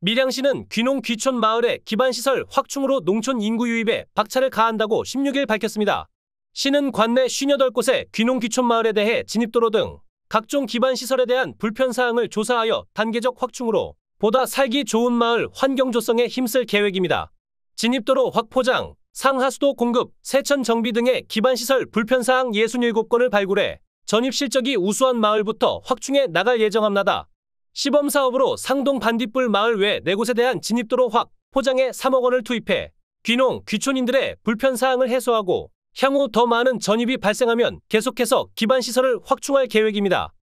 밀양시는 귀농 귀촌 마을의 기반시설 확충으로 농촌 인구 유입에 박차를 가한다고 16일 밝혔습니다. 시는 관내 58곳의 귀농 귀촌 마을에 대해 진입도로 등 각종 기반시설에 대한 불편사항을 조사하여 단계적 확충으로 보다 살기 좋은 마을 환경 조성에 힘쓸 계획입니다. 진입도로 확포장, 상하수도 공급, 세천 정비 등의 기반시설 불편사항 67건을 발굴해 전입 실적이 우수한 마을부터 확충해 나갈 예정합니다. 시범 사업으로 상동 반딧불 마을 외 4곳에 대한 진입도로 확 포장에 3억 원을 투입해 귀농, 귀촌인들의 불편사항을 해소하고 향후 더 많은 전입이 발생하면 계속해서 기반시설을 확충할 계획입니다.